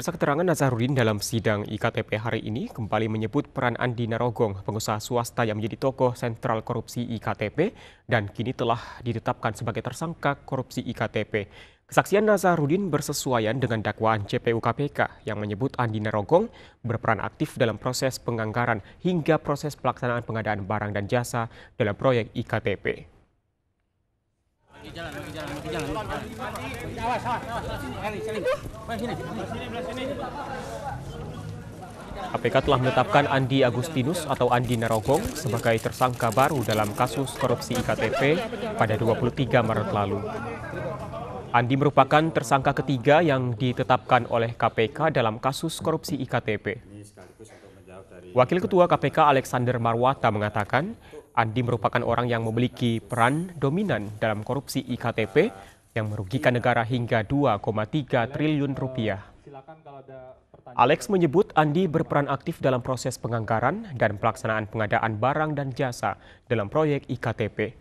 Pemirsa keterangan Nazarudin dalam sidang IKTP hari ini kembali menyebut peran Andi Narogong, pengusaha swasta yang menjadi tokoh sentral korupsi IKTP dan kini telah ditetapkan sebagai tersangka korupsi IKTP. Kesaksian Nazarudin bersesuaian dengan dakwaan JPU KPK yang menyebut Andi Narogong berperan aktif dalam proses penganggaran hingga proses pelaksanaan pengadaan barang dan jasa dalam proyek IKTP. KPK telah menetapkan Andi Agustinus atau Andi Narogong sebagai tersangka baru dalam kasus korupsi IKTP pada 23 Maret lalu. Andi merupakan tersangka ketiga yang ditetapkan oleh KPK dalam kasus korupsi IKTP. Wakil Ketua KPK Alexander Marwata mengatakan, Andi merupakan orang yang memiliki peran dominan dalam korupsi IKTP yang merugikan negara hingga 2,3 triliun rupiah. Alex menyebut Andi berperan aktif dalam proses penganggaran dan pelaksanaan pengadaan barang dan jasa dalam proyek IKTP.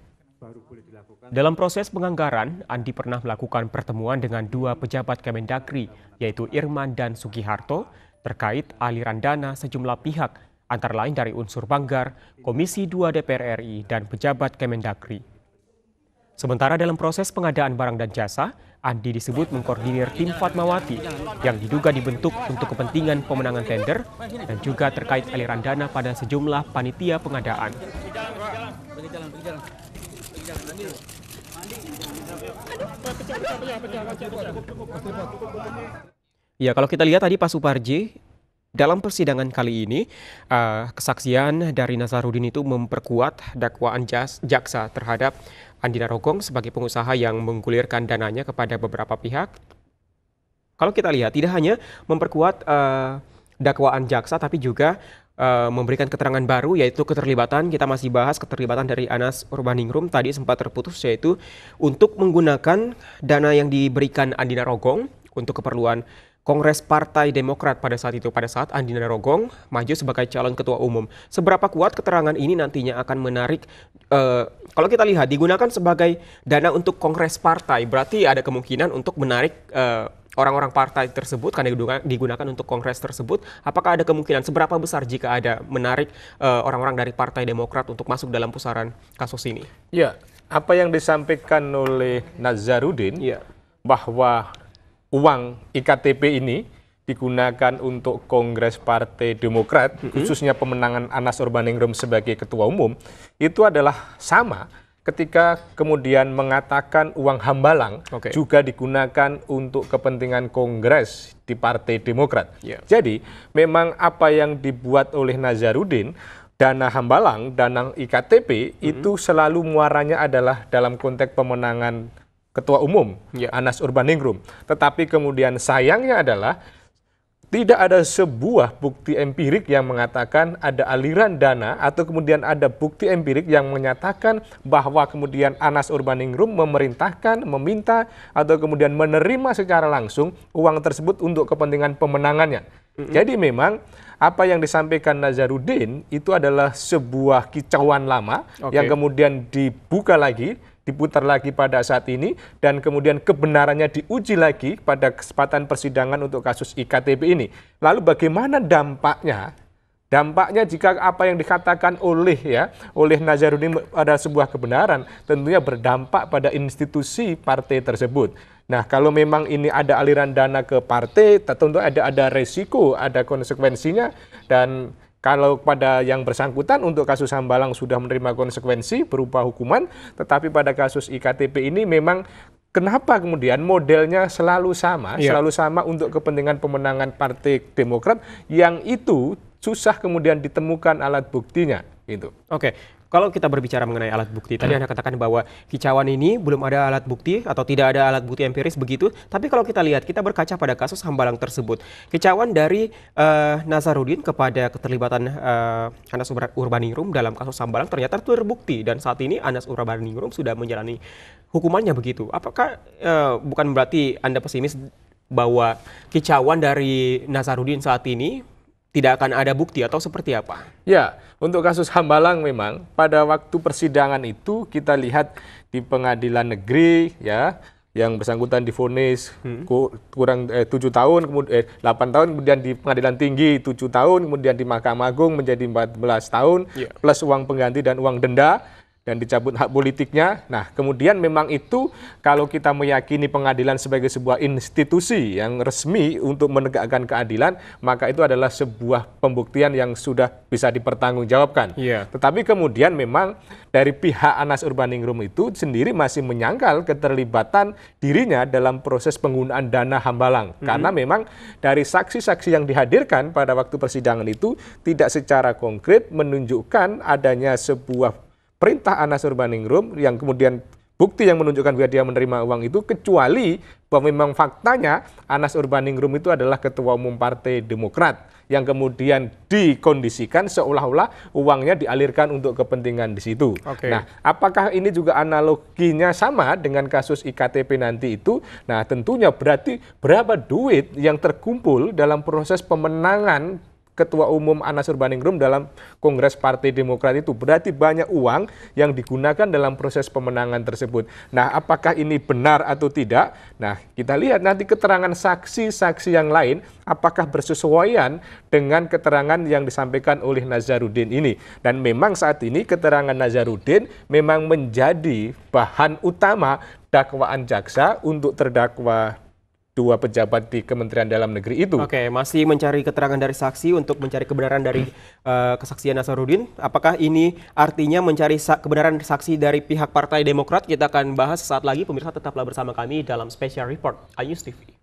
Dalam proses penganggaran, Andi pernah melakukan pertemuan dengan dua pejabat Kemendagri, yaitu Irman dan Sugiharto, terkait aliran dana sejumlah pihak antara lain dari unsur Banggar, Komisi 2 DPR RI, dan pejabat Kemendagri. Sementara dalam proses pengadaan barang dan jasa, Andi disebut mengkoordinir tim Fatmawati yang diduga dibentuk untuk kepentingan pemenangan tender dan juga terkait aliran dana pada sejumlah panitia pengadaan. Ya, kalau kita lihat tadi Pak Suparji dalam persidangan kali ini, uh, kesaksian dari Nazarudin itu memperkuat dakwaan jas, jaksa terhadap Andi Narogong sebagai pengusaha yang menggulirkan dananya kepada beberapa pihak. Kalau kita lihat, tidak hanya memperkuat uh, dakwaan jaksa, tapi juga uh, memberikan keterangan baru, yaitu keterlibatan. Kita masih bahas keterlibatan dari Anas Urbaningrum tadi sempat terputus, yaitu untuk menggunakan dana yang diberikan Andi Narogong untuk keperluan Kongres Partai Demokrat pada saat itu, pada saat Andi Narogong maju sebagai calon ketua umum. Seberapa kuat keterangan ini nantinya akan menarik, uh, kalau kita lihat digunakan sebagai dana untuk Kongres Partai, berarti ada kemungkinan untuk menarik orang eh, orang-orang partai tersebut karena digunakan untuk kongres tersebut, apakah ada kemungkinan seberapa besar jika ada menarik orang eh, orang-orang dari Partai Demokrat untuk masuk dalam pusaran kasus ini? Ya, apa yang disampaikan oleh Nazarudin ya. bahwa uang iktp ini digunakan untuk Kongres Partai Demokrat, mm -hmm. khususnya pemenangan Anas Urbaningrum sebagai Ketua Umum, itu adalah sama ketika kemudian mengatakan uang hambalang okay. juga digunakan untuk kepentingan Kongres di Partai Demokrat. Yeah. Jadi memang apa yang dibuat oleh Nazarudin dana hambalang, dana IKTP mm -hmm. itu selalu muaranya adalah dalam konteks pemenangan ketua umum ya Anas Urbaningrum. Tetapi kemudian sayangnya adalah tidak ada sebuah bukti empirik yang mengatakan ada aliran dana atau kemudian ada bukti empirik yang menyatakan bahwa kemudian Anas Urbaningrum memerintahkan, meminta atau kemudian menerima secara langsung uang tersebut untuk kepentingan pemenangannya. Mm-hmm. Jadi memang apa yang disampaikan Nazarudin itu adalah sebuah kicauan lama okay. yang kemudian dibuka lagi diputar lagi pada saat ini dan kemudian kebenarannya diuji lagi pada kesempatan persidangan untuk kasus IKTP ini. Lalu bagaimana dampaknya? Dampaknya jika apa yang dikatakan oleh ya oleh Nazarudin ada sebuah kebenaran, tentunya berdampak pada institusi partai tersebut. Nah, kalau memang ini ada aliran dana ke partai, tentu ada ada resiko, ada konsekuensinya dan kalau pada yang bersangkutan untuk kasus Hambalang sudah menerima konsekuensi berupa hukuman, tetapi pada kasus IKTP ini memang kenapa kemudian modelnya selalu sama, yeah. selalu sama untuk kepentingan pemenangan Partai Demokrat yang itu susah kemudian ditemukan alat buktinya itu. Oke, kalau kita berbicara mengenai alat bukti, tadi iya. Anda katakan bahwa kicauan ini belum ada alat bukti atau tidak ada alat bukti empiris begitu. Tapi kalau kita lihat, kita berkaca pada kasus Hambalang tersebut. Kicauan dari uh, Nazarudin kepada keterlibatan uh, Anas Urbaningrum dalam kasus Hambalang ternyata terbukti dan saat ini Anas Urbaningrum sudah menjalani hukumannya begitu. Apakah uh, bukan berarti Anda pesimis bahwa kicauan dari Nazarudin saat ini tidak akan ada bukti atau seperti apa? Ya, untuk kasus Hambalang memang pada waktu persidangan itu kita lihat di pengadilan negeri ya yang bersangkutan difonis hmm. kurang eh, tujuh 7 tahun kemudian eh, 8 tahun kemudian di pengadilan tinggi 7 tahun kemudian di Mahkamah Agung menjadi 14 tahun yeah. plus uang pengganti dan uang denda dan dicabut hak politiknya. Nah, kemudian memang itu kalau kita meyakini pengadilan sebagai sebuah institusi yang resmi untuk menegakkan keadilan, maka itu adalah sebuah pembuktian yang sudah bisa dipertanggungjawabkan. Yeah. Tetapi kemudian memang dari pihak Anas Urbaningrum itu sendiri masih menyangkal keterlibatan dirinya dalam proses penggunaan dana Hambalang. Mm -hmm. Karena memang dari saksi-saksi yang dihadirkan pada waktu persidangan itu tidak secara konkret menunjukkan adanya sebuah perintah Anas Urbaningrum yang kemudian bukti yang menunjukkan bahwa dia menerima uang itu kecuali bahwa memang faktanya Anas Urbaningrum itu adalah ketua umum Partai Demokrat yang kemudian dikondisikan seolah-olah uangnya dialirkan untuk kepentingan di situ. Okay. Nah, apakah ini juga analoginya sama dengan kasus IKTP nanti itu? Nah, tentunya berarti berapa duit yang terkumpul dalam proses pemenangan Ketua Umum Anas Urbaningrum dalam Kongres Partai Demokrat itu. Berarti banyak uang yang digunakan dalam proses pemenangan tersebut. Nah, apakah ini benar atau tidak? Nah, kita lihat nanti keterangan saksi-saksi yang lain apakah bersesuaian dengan keterangan yang disampaikan oleh Nazarudin ini. Dan memang saat ini keterangan Nazarudin memang menjadi bahan utama dakwaan jaksa untuk terdakwa dua pejabat di Kementerian Dalam Negeri itu. Oke, masih mencari keterangan dari saksi untuk mencari kebenaran dari uh, kesaksian Nasaruddin. Apakah ini artinya mencari sa kebenaran saksi dari pihak Partai Demokrat? Kita akan bahas saat lagi. Pemirsa tetaplah bersama kami dalam Special Report Ayus TV.